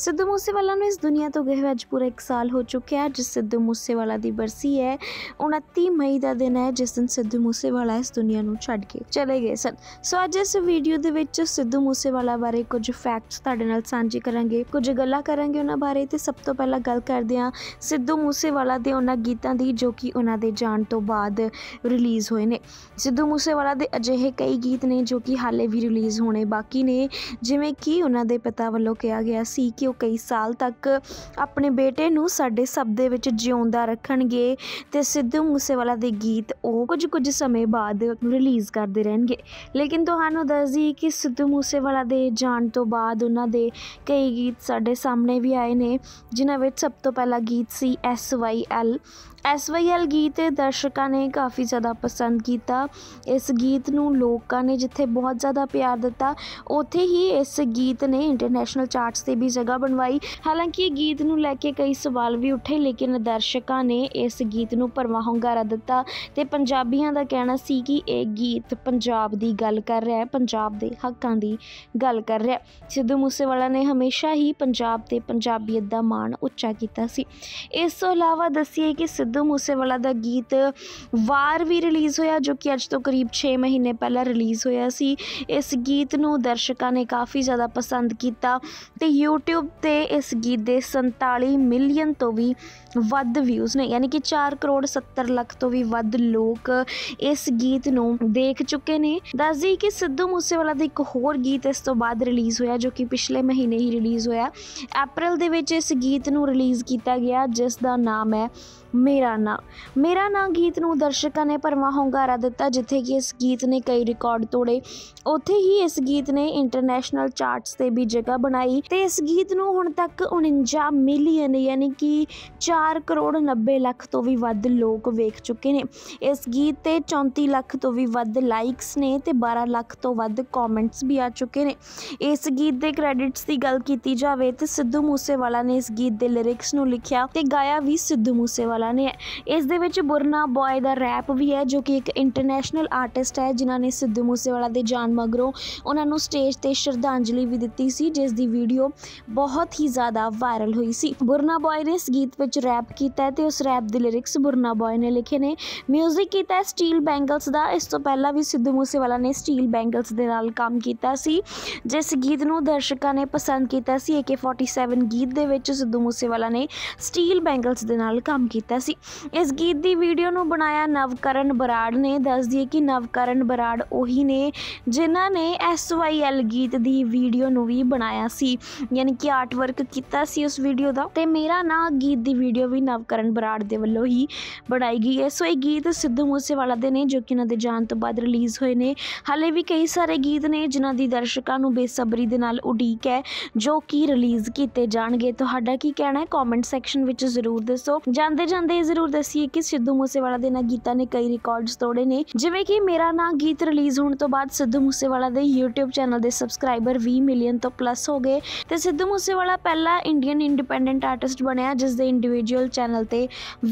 ਸਿੱਧੂ ਮੂਸੇਵਾਲਾ ਨੂੰ ਇਸ ਦੁਨੀਆ ਤੋਂ ਗਏ ਅੱਜ ਪੂਰਾ 1 ਸਾਲ ਹੋ ਚੁੱਕਿਆ ਜਿਸ ਸਿੱਧੂ ਮੂਸੇਵਾਲਾ ਦੀ ਬਰਸੀ ਹੈ 29 ਮਈ ਦਾ ਦਿਨ ਹੈ ਜਿਸ ਦਿਨ ਸਿੱਧੂ ਮੂਸੇਵਾਲਾ ਇਸ ਦੁਨੀਆ ਨੂੰ ਛੱਡ ਕੇ ਚਲੇ ਗਏ ਸਨ ਸੋ ਅੱਜ ਇਸ ਵੀਡੀਓ ਦੇ ਵਿੱਚ ਸਿੱਧੂ ਮੂਸੇਵਾਲਾ ਬਾਰੇ ਕੁਝ ਫੈਕਟਸ ਤੁਹਾਡੇ ਨਾਲ ਸਾਂਝੇ ਕਰਾਂਗੇ ਕੁਝ ਗੱਲਾਂ ਕਰਾਂਗੇ ਉਹਨਾਂ ਬਾਰੇ ਤੇ ਸਭ ਤੋਂ ਪਹਿਲਾਂ ਗੱਲ ਕਰਦੇ ਹਾਂ ਸਿੱਧੂ ਮੂਸੇਵਾਲਾ ਦੇ ਉਹਨਾਂ ਗੀਤਾਂ ਦੀ ਜੋ ਕਿ ਉਹਨਾਂ ਦੇ ਜਾਣ ਤੋਂ ਬਾਅਦ ਰਿਲੀਜ਼ ਹੋਏ ਨੇ ਸਿੱਧੂ ਮੂਸੇਵਾਲਾ ਦੇ ਅਜਿਹੇ ਕਈ ਗੀਤ ਨੇ ਜੋ ਕਿ ਹਾਲੇ ਵੀ ਰਿਲੀਜ਼ ਹੋਣੇ ਬਾਕੀ ਨੇ ਜਿਵੇਂ ਕਿ ਉਹਨਾਂ ਦੇ ਪਿਤਾ ਵੱਲੋਂ ਕਿਹਾ ਗਿਆ ਸੀ ਕਿ ਉਹ ਕਈ ਸਾਲ ਤੱਕ ਆਪਣੇ ਬੇਟੇ ਨੂੰ ਸਾਡੇ ਸਭ ਦੇ ਵਿੱਚ ਜਿਉਂਦਾ ਰੱਖਣਗੇ ਤੇ ਸਿੱਧੂ ਮੂਸੇਵਾਲਾ ਦੇ ਗੀਤ ਉਹ ਕੁਝ ਕੁਝ ਸਮੇਂ ਬਾਅਦ ਰਿਲੀਜ਼ ਕਰਦੇ ਰਹਿਣਗੇ ਲੇਕਿਨ ਤੁਹਾਨੂੰ ਦੱਸ ਦਈਏ ਕਿ ਸਿੱਧੂ ਮੂਸੇਵਾਲਾ ਦੇ ਜਾਣ ਤੋਂ ਬਾਅਦ ਉਹਨਾਂ ਦੇ ਕਈ ਗੀਤ ਸਾਡੇ ਸਾਹਮਣੇ ਵੀ ਆਏ ਨੇ ਜਿਨ੍ਹਾਂ ਵਿੱਚ ਸਭ ਤੋਂ ਪਹਿਲਾ ਗੀਤ ਸੀ SYL SYL ਗੀਤ ਦਰਸ਼ਕਾਂ ਨੇ ਕਾਫੀ ਜ਼ਿਆਦਾ ਪਸੰਦ ਕੀਤਾ ਇਸ ਗੀਤ ਨੂੰ ਲੋਕਾਂ ਨੇ ਜਿੱਥੇ ਬਹੁਤ ਜ਼ਿਆਦਾ ਪਿਆਰ ਦਿੱਤਾ ਉੱਥੇ ਹੀ ਇਸ ਗੀਤ ਨੇ ਇੰਟਰਨੈਸ਼ਨਲ ਚਾਰਟਸ ਤੇ ਵੀ ਜਗ ਜਗ੍ਹਾ ਬਣਵਾਈ ਹਾਲਾਂਕਿ ਇਹ ਗੀਤ ਨੂੰ ਲੈ ਕੇ ਕਈ ਸਵਾਲ ਵੀ ਉੱਠੇ ਲੇਕਿਨ ਦਰਸ਼ਕਾਂ ਨੇ ਇਸ ਗੀਤ ਨੂੰ ਪਰਵਾਹ ਹੁੰਗਾਰਾ ਦਿੱਤਾ ਤੇ ਪੰਜਾਬੀਆਂ ਦਾ ਕਹਿਣਾ ਸੀ ਕਿ ਇਹ ਗੀਤ ਪੰਜਾਬ ਦੀ ਗੱਲ ਕਰ ਰਿਹਾ ਹੈ ਪੰਜਾਬ ਦੇ ਹੱਕਾਂ ਦੀ ਗੱਲ ਕਰ ਰਿਹਾ ਸਿੱਧੂ ਮੂਸੇਵਾਲਾ ਨੇ ਹਮੇਸ਼ਾ ਹੀ ਪੰਜਾਬ ਤੇ ਪੰਜਾਬੀਅਤ ਦਾ ਮਾਣ ਉੱਚਾ ਕੀਤਾ ਸੀ ਇਸ ਤੋਂ ਇਲਾਵਾ ਦੱਸੀਏ ਕਿ ਸਿੱਧੂ ਮੂਸੇਵਾਲਾ ਦਾ ਗੀਤ ਵਾਰ ਵੀ ਰਿਲੀਜ਼ ਹੋਇਆ ਜੋ ਕਿ ਅੱਜ ਤੋਂ ਕਰੀਬ 6 ਮਹੀਨੇ ਪਹਿਲਾਂ ਰਿਲੀਜ਼ ਹੋਇਆ ਸੀ ਇਸ ਗੀਤ ਨੂੰ ਦਰਸ਼ਕਾਂ ਨੇ ਕਾਫੀ ਜ਼ਿਆਦਾ ਪਸੰਦ ਕੀਤਾ ਤੇ YouTube YouTube ਤੇ ਇਸ ਗੀਤ ਦੇ 47 ਮਿਲੀਅਨ ਤੋਂ ਵੀ ਵੱਧ ਵਿਊਜ਼ ਨੇ ਯਾਨੀ ਕਿ 4 ਕਰੋੜ 70 ਲੱਖ ਤੋਂ ਵੀ ਵੱਧ ਲੋਕ ਇਸ ਗੀਤ ਨੂੰ ਦੇਖ ਚੁੱਕੇ ਨੇ ਦੱਸਦੀ ਕਿ ਸਿੱਧੂ ਮੂਸੇਵਾਲਾ ਦਾ ਇੱਕ ਹੋਰ ਗੀਤ ਇਸ ਤੋਂ ਬਾਅਦ ਰਿਲੀਜ਼ ਹੋਇਆ ਜੋ ਕਿ ਪਿਛਲੇ ਮਹੀਨੇ ਹੀ ਰਿਲੀਜ਼ ਹੋਇਆ ਅਪ੍ਰੈਲ ਦੇ ਵਿੱਚ ਇਸ ਗੀਤ ਨੂੰ ਰਿਲੀਜ਼ ਕੀਤਾ ਗਿਆ ਜਿਸ ਦਾ ਨਾਮ ਹੈ ਮੇਰਾ ਨਾਂ ਮੇਰਾ ਨਾਂ ਗੀਤ ਨੂੰ ਦਰਸ਼ਕਾਂ ਨੇ ਪਰਵਾਹ ਹੁੰਗਾਰਾ ਦਿੱਤਾ ਜਿੱਥੇ ਕਿ ਇਸ ਗੀਤ ਨੇ ਕਈ ਰਿਕਾਰਡ ਤੋੜੇ ਉੱਥੇ ਹੀ ਇਸ ਗੀਤ ਨੇ ਇੰਟਰਨੈਸ਼ਨਲ ਚਾਰਟਸ ਤੇ ਵੀ ਜਗ੍ਹਾ ਬਣਾਈ ਤੇ ਇਸ ਗੀਤ ਨੂੰ ਹੁਣ ਤੱਕ 49 ਮਿਲੀਅਨ ਯਾਨੀ ਕਿ 4 ਕਰੋੜ 90 ਲੱਖ ਤੋਂ ਵੀ ਵੱਧ ਲੋਕ ਵੇਖ ਚੁੱਕੇ ਨੇ ਇਸ ਗੀਤ ਤੇ 34 ਲੱਖ ਤੋਂ ਵੀ ਵੱਧ ਲਾਈਕਸ ਨੇ ਤੇ 12 ਲੱਖ ਤੋਂ ਵੱਧ ਕਮੈਂਟਸ ਵੀ ਆ ਚੁੱਕੇ ਨੇ ਇਸ ਗੀਤ ਦੇ ਕ੍ਰੈਡਿਟਸ ਦੀ ਗੱਲ ਕੀਤੀ ਜਾਵੇ ਤੇ ਸਿੱਧੂ ਮੂਸੇਵਾਲਾ ਨੇ ਇਸ ਗੀਤ ਦੇ ਲਿਰਿਕਸ ਨੂੰ ਲਿਖਿਆ ਤੇ ਗਾਇਆ ਵੀ ਸਿੱਧੂ ਮੂਸੇਵਾਲਾ ਵਾਲਾ ਨੇ ਇਸ ਦੇ ਵਿੱਚ ਬੁਰਨਾ ਬੋਏ ਦਾ ਰੈਪ ਵੀ ਹੈ ਜੋ ਕਿ ਇੱਕ ਇੰਟਰਨੈਸ਼ਨਲ ਆਰਟਿਸਟ ਹੈ ਜਿਨ੍ਹਾਂ ਨੇ ਸਿੱਧੂ ਮੂਸੇਵਾਲਾ ਦੇ ਜਾਨ ਮਗਰੋਂ ਉਹਨਾਂ ਨੂੰ ਸਟੇਜ ਤੇ ਸ਼ਰਧਾਂਜਲੀ ਵੀ ਦਿੱਤੀ ਸੀ ਜਿਸ ਦੀ ਵੀਡੀਓ ਬਹੁਤ ਹੀ ਜ਼ਿਆਦਾ ਵਾਇਰਲ ਹੋਈ ਸੀ ਬੁਰਨਾ ਬੋਏ ਨੇ ਇਸ ਗੀਤ ਵਿੱਚ ਰੈਪ ਕੀਤਾ ਹੈ ਤੇ ਉਸ ਰੈਪ ਦੇ ਲਿਰਿਕਸ ਬੁਰਨਾ ਬੋਏ ਨੇ ਲਿਖੇ ਨੇ 뮤직 ਕੀਤਾ ਹੈ ਸਟੀਲ ਬੈਂਗਲਸ ਦਾ ਇਸ ਤੋਂ ਪਹਿਲਾਂ ਵੀ ਸਿੱਧੂ ਮੂਸੇਵਾਲਾ ਨੇ ਸਟੀਲ ਬੈਂਗਲਸ ਦੇ ਨਾਲ ਕੰਮ ਕੀਤਾ ਸੀ ਜਿਸ ਗੀਤ ਨੂੰ ਦਰਸ਼ਕਾਂ ਨੇ ਪਸੰਦ ਕੀਤਾ ਸੀ AK47 ਗੀਤ ਦੇ ਵਿੱਚ ਸਿੱਧੂ ਮੂਸੇਵਾਲਾ ਨੇ ਸਟੀਲ ਬੈਂਗਲਸ ਦੇ ਨਾਲ ਕੰਮ ਕੀਤਾ ਕੀਤਾ ਸੀ ਇਸ ਗੀਤ ਦੀ ਵੀਡੀਓ ਨੂੰ ਬਣਾਇਆ ਨਵਕਰਨ ਬਰਾੜ ਨੇ ਦੱਸ ਦਈਏ ਕਿ ਨਵਕਰਨ ਬਰਾੜ ਉਹੀ ਨੇ ਜਿਨ੍ਹਾਂ ਨੇ ਐਸਵਾਈਐਲ ਗੀਤ ਦੀ ਵੀਡੀਓ ਨੂੰ ਵੀ ਬਣਾਇਆ ਸੀ ਯਾਨੀ ਕਿ ਆਰਟਵਰਕ ਕੀਤਾ ਸੀ ਉਸ ਵੀਡੀਓ ਦਾ ਤੇ ਮੇਰਾ ਨਾ ਗੀਤ ਦੀ ਵੀਡੀਓ ਵੀ ਨਵਕਰਨ ਬਰਾੜ ਦੇ ਵੱਲੋਂ ਹੀ ਬਣਾਈ ਗਈ ਹੈ ਸੋ ਇਹ ਗੀਤ ਸਿੱਧੂ ਮੂਸੇਵਾਲਾ ਦੇ ਨੇ ਜੋ ਕਿ ਉਹਨਾਂ ਦੇ ਜਾਣ ਤੋਂ ਬਾਅਦ ਰਿਲੀਜ਼ ਹੋਏ ਨੇ ਹਾਲੇ ਵੀ ਕਈ ਸਾਰੇ ਗੀਤ ਨੇ ਜਿਨ੍ਹਾਂ ਦੀ ਦਰਸ਼ਕਾਂ ਨੂੰ ਬੇਸਬਰੀ ਦੇ ਨਾਲ ਉਡੀਕ ਹੈ ਜੋ ਕਿ ਰਿਲੀਜ਼ ਕੀਤੇ ਜਾਣਗੇ ਤੁਹਾਡਾ ਕੀ ਕਹਿਣਾ ਹੈ ਕਮੈਂਟ ਸੈਕਸ਼ਨ ਵਿੱਚ ਜ਼ਰੂਰ ਦੱਸੋ ਜਾਂਦੇ ਜਾਂਦੇ ਹੀ ਜ਼ਰੂਰ ਦੱਸੀਏ ਕਿ ਸਿੱਧੂ ਮੂਸੇਵਾਲਾ ਦੇ ਨਾਲ ਗੀਤਾ ਨੇ ਕਈ ਰਿਕਾਰਡਸ ਤੋੜੇ ਨੇ ਜਿਵੇਂ ਕਿ ਮੇਰਾ ਨਾਂ ਗੀਤ ਰਿਲੀਜ਼ ਹੋਣ ਤੋਂ ਬਾਅਦ ਸਿੱਧੂ ਮੂਸੇਵਾਲਾ ਦੇ YouTube ਚੈਨਲ ਦੇ ਸਬਸਕ੍ਰਾਈਬਰ 20 ਮਿਲੀਅਨ ਤੋਂ ਪਲੱਸ ਹੋ ਗਏ ਤੇ ਸਿੱਧੂ ਮੂਸੇਵਾਲਾ ਪਹਿਲਾ ਇੰਡੀਅਨ ਇੰਡੀਪੈਂਡੈਂਟ ਆਰਟਿਸਟ ਬਣਿਆ ਜਿਸ ਦੇ ਇੰਡੀਵਿਜੂਅਲ ਚੈਨਲ ਤੇ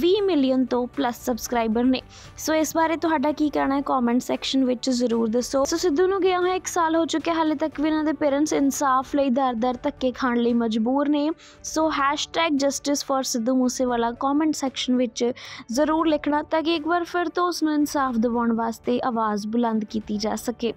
20 ਮਿਲੀਅਨ ਤੋਂ ਪਲੱਸ ਸਬਸਕ੍ਰਾਈਬਰ ਨੇ ਸੋ ਇਸ ਬਾਰੇ ਤੁਹਾਡਾ ਕੀ ਕਹਿਣਾ ਹੈ ਕਮੈਂਟ ਸੈਕਸ਼ਨ ਵਿੱਚ ਜ਼ਰੂਰ ਦੱਸੋ ਸੋ ਸਿੱਧੂ ਨੂੰ ਗਿਆ ਹੋਇਆ 1 ਸਾਲ ਹੋ ਚੁੱਕਿਆ ਹਾਲੇ ਤੱਕ ਵੀ ਇਹਨਾਂ ਦੇ ਪੇਰੈਂਟਸ ਇਨਸਾਫ ਲਈ ਦਰ-ਦਰ ਧੱਕੇ ਖਾਣ ਲਈ ਮਜਬੂਰ ਨੇ so #justiceforsiddhumoosewala comment section section ਵਿੱਚ ਜ਼ਰੂਰ ਲਿਖਣਾ ਤਾਂ ਕਿ ਇੱਕ ਵਾਰ ਫਿਰ ਤੋਂ ਉਸ ਨੂੰ ਇਨਸਾਫ ਦਿਵਾਉਣ ਵਾਸਤੇ ਆਵਾਜ਼ ਬੁਲੰਦ ਕੀਤੀ ਜਾ ਸਕੇ